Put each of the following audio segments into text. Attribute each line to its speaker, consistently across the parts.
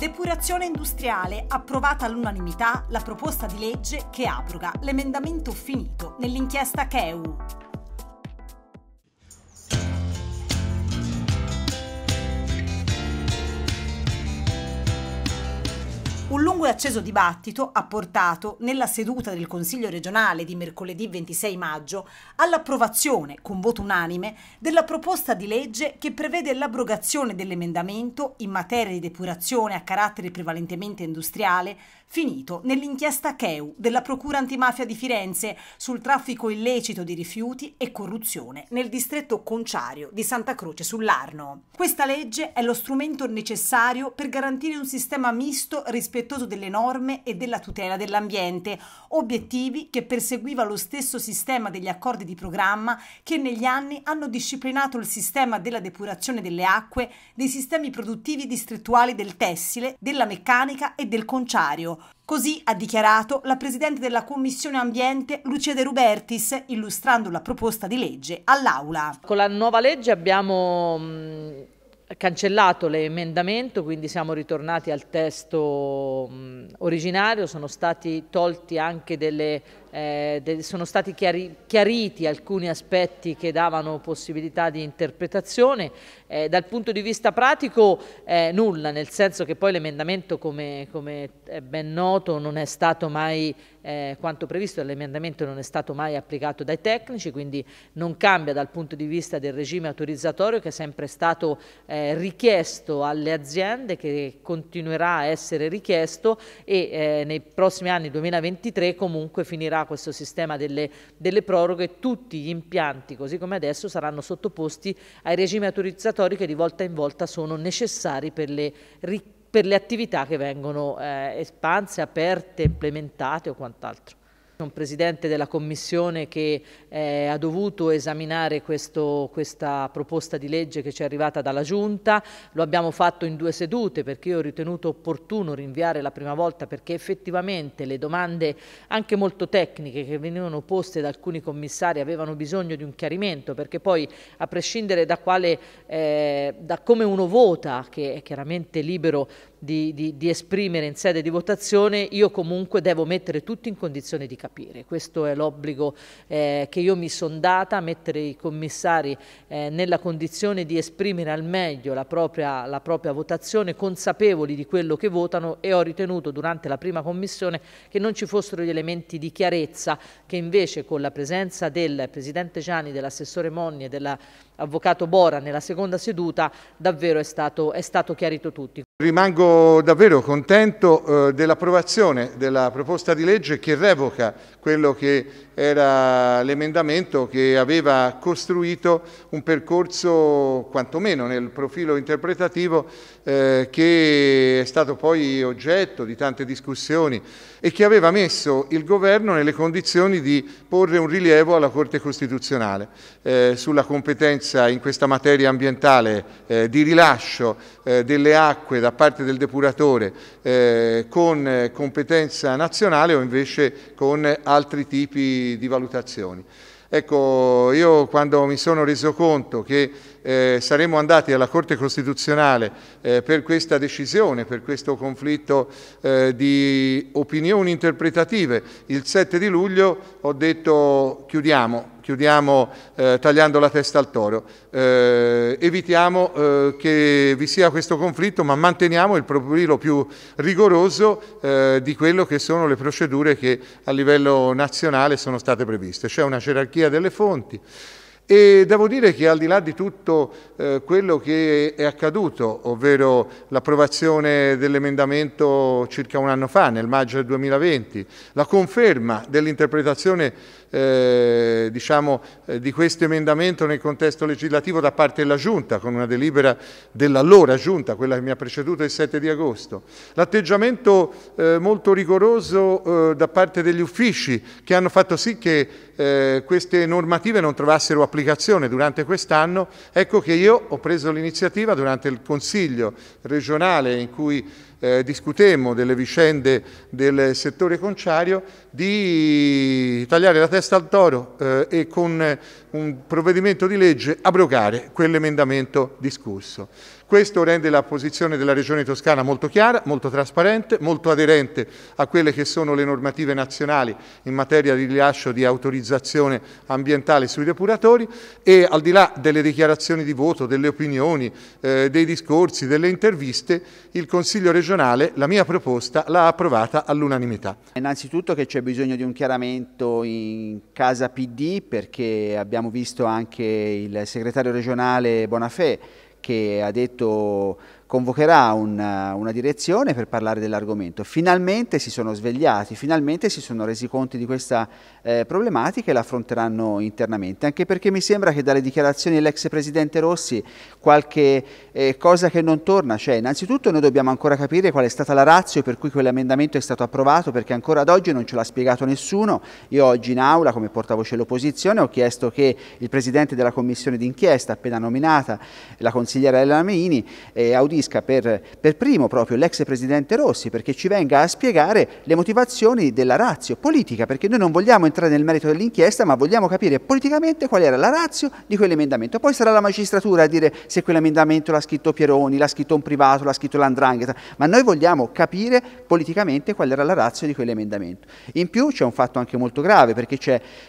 Speaker 1: Depurazione industriale, approvata all'unanimità la proposta di legge che abroga l'emendamento finito nell'inchiesta CEU. Un lungo e acceso dibattito ha portato, nella seduta del Consiglio regionale di mercoledì 26 maggio, all'approvazione, con voto unanime, della proposta di legge che prevede l'abrogazione dell'emendamento in materia di depurazione a carattere prevalentemente industriale, finito nell'inchiesta CEU della Procura antimafia di Firenze sul traffico illecito di rifiuti e corruzione nel distretto conciario di Santa Croce sull'Arno. Questa legge è lo strumento necessario per garantire un sistema misto rispetto rispettoso delle norme e della tutela dell'ambiente, obiettivi che perseguiva lo stesso sistema degli accordi di programma che negli anni hanno disciplinato il sistema della depurazione delle acque, dei sistemi produttivi distrettuali del tessile, della meccanica e del conciario. Così ha dichiarato la Presidente della Commissione Ambiente Lucia De Rubertis, illustrando la proposta di legge all'Aula.
Speaker 2: Con la nuova legge abbiamo mm, cancellato l'emendamento, quindi siamo ritornati al testo mh, originario, sono stati tolti anche delle eh, de, sono stati chiari, chiariti alcuni aspetti che davano possibilità di interpretazione. Eh, dal punto di vista pratico eh, nulla, nel senso che poi l'emendamento, come, come, è ben noto, non è stato mai, eh, quanto previsto dall'emendamento non è stato mai applicato dai tecnici, quindi non cambia dal punto di vista del regime autorizzatorio che è sempre stato eh, richiesto alle aziende, che continuerà a essere richiesto e eh, nei prossimi anni 2023 comunque finirà questo sistema delle, delle proroghe, tutti gli impianti, così come adesso, saranno sottoposti ai regimi autorizzatori che di volta in volta sono necessari per le per le attività che vengono eh, espanse, aperte, implementate o quant'altro un Presidente della Commissione che eh, ha dovuto esaminare questo, questa proposta di legge che ci è arrivata dalla Giunta, lo abbiamo fatto in due sedute perché io ho ritenuto opportuno rinviare la prima volta perché effettivamente le domande anche molto tecniche che venivano poste da alcuni commissari avevano bisogno di un chiarimento perché poi a prescindere da, quale, eh, da come uno vota, che è chiaramente libero di, di, di, esprimere in sede di votazione, io comunque devo mettere tutti in condizione di capire. Questo è l'obbligo eh, che io mi sono data, mettere i commissari eh, nella condizione di esprimere al meglio la propria, la propria, votazione, consapevoli di quello che votano e ho ritenuto durante la prima commissione che non ci fossero gli elementi di chiarezza che invece con la presenza del Presidente Gianni, dell'assessore Monni e dell'avvocato Bora nella seconda seduta davvero è stato, è stato chiarito tutti.
Speaker 3: Rimango davvero contento eh, dell'approvazione della proposta di legge che revoca quello che era l'emendamento che aveva costruito un percorso, quantomeno nel profilo interpretativo, eh, che è stato poi oggetto di tante discussioni e che aveva messo il Governo nelle condizioni di porre un rilievo alla Corte Costituzionale eh, sulla competenza in questa materia ambientale eh, di rilascio eh, delle acque da da parte del depuratore eh, con eh, competenza nazionale o invece con altri tipi di valutazioni. Ecco, io quando mi sono reso conto che eh, saremmo andati alla Corte Costituzionale eh, per questa decisione, per questo conflitto eh, di opinioni interpretative. Il 7 di luglio ho detto chiudiamo, chiudiamo eh, tagliando la testa al toro, eh, evitiamo eh, che vi sia questo conflitto ma manteniamo il profilo più rigoroso di quello che sono le procedure che a livello nazionale sono state previste. C'è una gerarchia delle fonti. E devo dire che al di là di tutto eh, quello che è accaduto, ovvero l'approvazione dell'emendamento circa un anno fa, nel maggio del 2020, la conferma dell'interpretazione eh, diciamo, eh, di questo emendamento nel contesto legislativo da parte della Giunta, con una delibera dell'allora Giunta, quella che mi ha preceduto il 7 di agosto. L'atteggiamento eh, molto rigoroso eh, da parte degli uffici che hanno fatto sì che queste normative non trovassero applicazione durante quest'anno, ecco che io ho preso l'iniziativa durante il Consiglio regionale in cui eh, discutemmo delle vicende del settore conciario, di tagliare la testa al toro eh, e con un provvedimento di legge abrogare quell'emendamento discusso. Questo rende la posizione della Regione Toscana molto chiara, molto trasparente, molto aderente a quelle che sono le normative nazionali in materia di rilascio di autorizzazione ambientale sui depuratori e al di là delle dichiarazioni di voto, delle opinioni, eh, dei discorsi, delle interviste, il Consiglio regionale la mia proposta l'ha approvata all'unanimità. Innanzitutto che c'è
Speaker 4: bisogno di un chiaramento in casa PD perché abbiamo abbiamo visto anche il segretario regionale Bonafè che ha detto convocherà una, eh, una direzione per parlare dell'argomento. Finalmente si sono svegliati, finalmente si sono resi conto di questa eh, problematica e la affronteranno internamente, anche perché mi sembra che dalle dichiarazioni dell'ex Presidente Rossi qualche eh, cosa che non torna, cioè innanzitutto noi dobbiamo ancora capire qual è stata la razza per cui quell'emendamento è stato approvato, perché ancora ad oggi non ce l'ha spiegato nessuno, io oggi in aula come portavoce dell'opposizione ho chiesto che il Presidente della Commissione d'inchiesta appena nominata, la consigliera Elena Meini, eh, audisse riferisca per, per primo proprio l'ex presidente Rossi perché ci venga a spiegare le motivazioni della razio politica, perché noi non vogliamo entrare nel merito dell'inchiesta ma vogliamo capire politicamente qual era la razio di quell'emendamento. Poi sarà la magistratura a dire se quell'emendamento l'ha scritto Pieroni, l'ha scritto un privato, l'ha scritto l'Andrangheta, ma noi vogliamo capire politicamente qual era la razio di quell'emendamento. In più c'è un fatto anche molto grave perché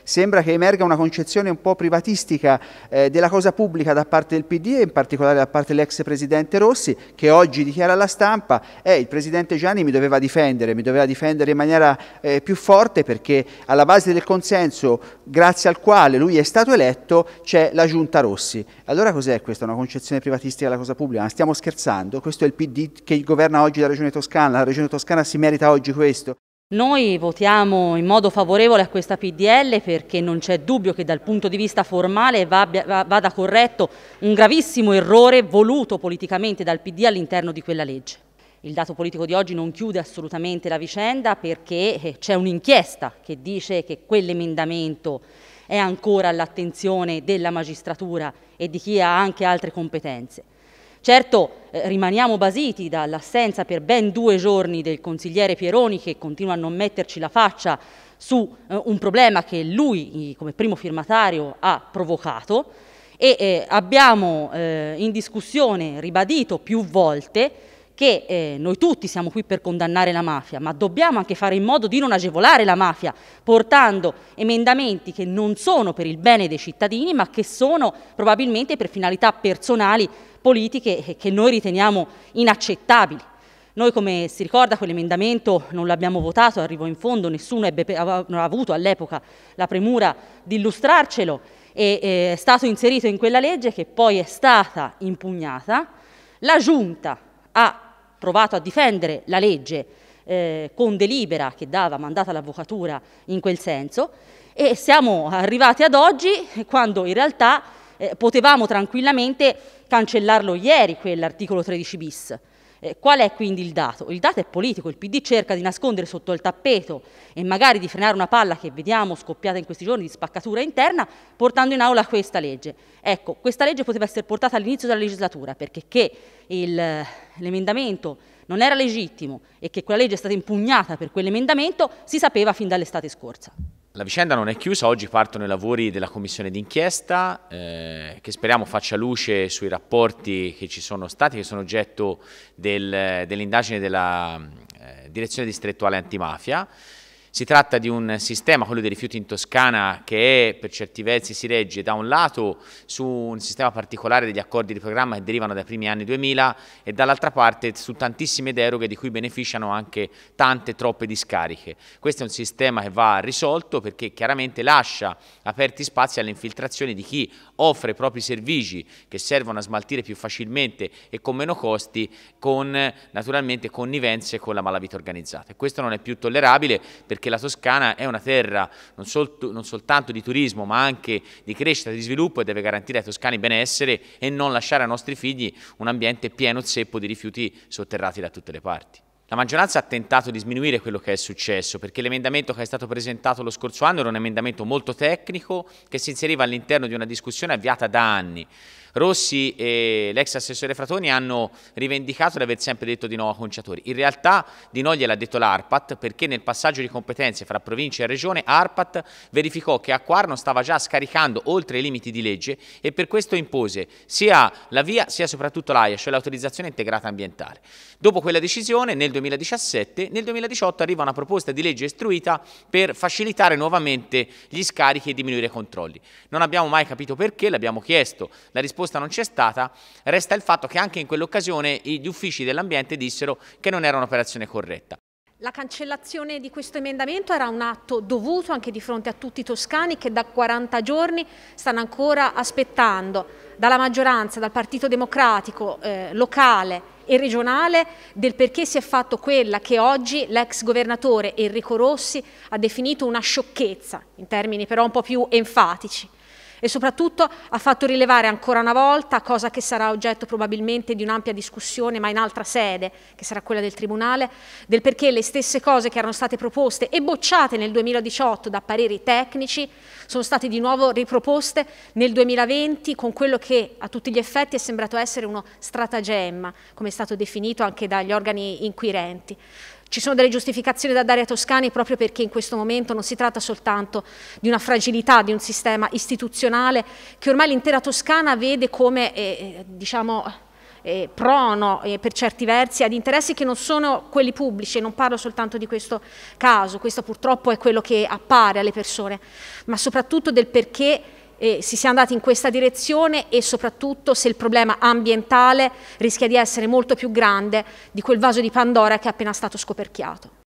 Speaker 4: sembra che emerga una concezione un po' privatistica eh, della cosa pubblica da parte del PD e in particolare da parte dell'ex presidente Rossi che oggi dichiara alla stampa, eh, il presidente Gianni mi doveva difendere, mi doveva difendere in maniera eh, più forte perché alla base del consenso grazie al quale lui è stato eletto c'è la giunta Rossi. Allora cos'è questa? Una concezione privatistica della cosa pubblica? Stiamo scherzando? Questo è il PD che governa oggi la regione toscana, la regione toscana si merita oggi questo?
Speaker 5: Noi votiamo in modo favorevole a questa PDL perché non c'è dubbio che dal punto di vista formale vada corretto un gravissimo errore voluto politicamente dal PD all'interno di quella legge. Il dato politico di oggi non chiude assolutamente la vicenda perché eh, c'è un'inchiesta che dice che quell'emendamento è ancora all'attenzione della magistratura e di chi ha anche altre competenze. Certo, eh, rimaniamo basiti dall'assenza per ben due giorni del consigliere Pieroni che continua a non metterci la faccia su eh, un problema che lui come primo firmatario ha provocato e eh, abbiamo in discussione ribadito più volte che eh, noi tutti siamo qui per condannare la mafia, ma dobbiamo anche fare in modo di non agevolare la mafia, portando emendamenti che non sono per il bene dei cittadini, ma che sono probabilmente per finalità personali, politiche, eh, che noi riteniamo inaccettabili. Noi, come si ricorda, quell'emendamento non l'abbiamo votato, arrivò in fondo, nessuno ebbe, non ha avuto all'epoca la premura di illustrarcelo e eh, è stato inserito in quella legge che poi è stata impugnata. La Giunta ha provato a difendere la legge eh, con delibera che dava mandata all'avvocatura in quel senso e siamo arrivati ad oggi quando in realtà eh, potevamo tranquillamente cancellarlo ieri quell'articolo 13 bis. Eh, qual è quindi il dato? Il dato è politico, il PD cerca di nascondere sotto il tappeto e magari di frenare una palla che vediamo scoppiata in questi giorni di spaccatura interna, portando in aula questa legge. Ecco, questa legge poteva essere portata all'inizio della legislatura perché che l'emendamento non era legittimo e che quella legge è stata impugnata per quell'emendamento si sapeva fin dall'estate scorsa.
Speaker 6: La vicenda non è chiusa, oggi partono i lavori della commissione d'inchiesta eh, che speriamo faccia luce sui rapporti che ci sono stati, che sono oggetto del, dell'indagine della eh, direzione distrettuale antimafia. Si tratta di un sistema, quello dei rifiuti in Toscana, che è, per certi versi si regge da un lato su un sistema particolare degli accordi di programma che derivano dai primi anni 2000 e dall'altra parte su tantissime deroghe di cui beneficiano anche tante troppe discariche. Questo è un sistema che va risolto perché chiaramente lascia aperti spazi alle infiltrazioni di chi offre i propri servigi che servono a smaltire più facilmente e con meno costi con naturalmente connivenze con la malavita organizzata. E questo non è più tollerabile perché perché la Toscana è una terra non, sol non, soltanto di turismo ma anche di crescita, di sviluppo e deve garantire ai toscani benessere e non lasciare ai nostri figli un ambiente pieno zeppo di rifiuti sotterrati da tutte le parti. La maggioranza ha tentato di sminuire quello che è successo perché l'emendamento che è stato presentato lo scorso anno era un emendamento molto tecnico che si inseriva all'interno di una discussione avviata da anni. Rossi e l'ex assessore Fratoni hanno rivendicato di aver sempre detto di no a conciatori. In realtà di no gliel'ha detto l'ARPAT perché nel passaggio di competenze fra provincia e regione ARPAT verificò che Acquarno stava già scaricando oltre i limiti di legge e per questo impose sia la via sia soprattutto l'AIA, cioè l'autorizzazione integrata ambientale. Dopo quella decisione nel 2017, nel 2018 arriva una proposta di legge istruita per facilitare nuovamente gli scarichi e diminuire i controlli. Non abbiamo mai capito perché, l'abbiamo chiesto, la risposta risposta non c'è stata, resta il fatto che anche in quell'occasione gli uffici dell'ambiente dissero che non era un'operazione corretta.
Speaker 7: La cancellazione di questo emendamento era un atto dovuto anche di fronte a tutti i toscani che da 40 giorni stanno ancora aspettando dalla maggioranza, dal Partito Democratico eh, locale e regionale del perché si è fatto quella che oggi l'ex governatore Enrico Rossi ha definito una sciocchezza, in termini però un po' più enfatici e soprattutto ha fatto rilevare ancora una volta, cosa che sarà oggetto probabilmente di un'ampia discussione, ma in altra sede, che sarà quella del Tribunale, del perché le stesse cose che erano state proposte e bocciate nel 2018 da pareri tecnici sono state di nuovo riproposte nel 2020 con quello che a tutti gli effetti è sembrato essere uno stratagemma, come è stato definito anche dagli organi inquirenti. Ci sono delle giustificazioni da dare ai Toscani proprio perché in questo momento non si tratta soltanto di una fragilità di un sistema istituzionale che ormai l'intera Toscana vede come, eh, diciamo, eh, prono eh, per certi versi ad interessi che non sono quelli pubblici, e non parlo soltanto di questo caso, questo purtroppo è quello che appare alle persone, ma soprattutto del perché eh, si sia andati in questa direzione e soprattutto se il problema ambientale rischia di essere molto più grande di quel vaso di Pandora che è appena stato scoperchiato.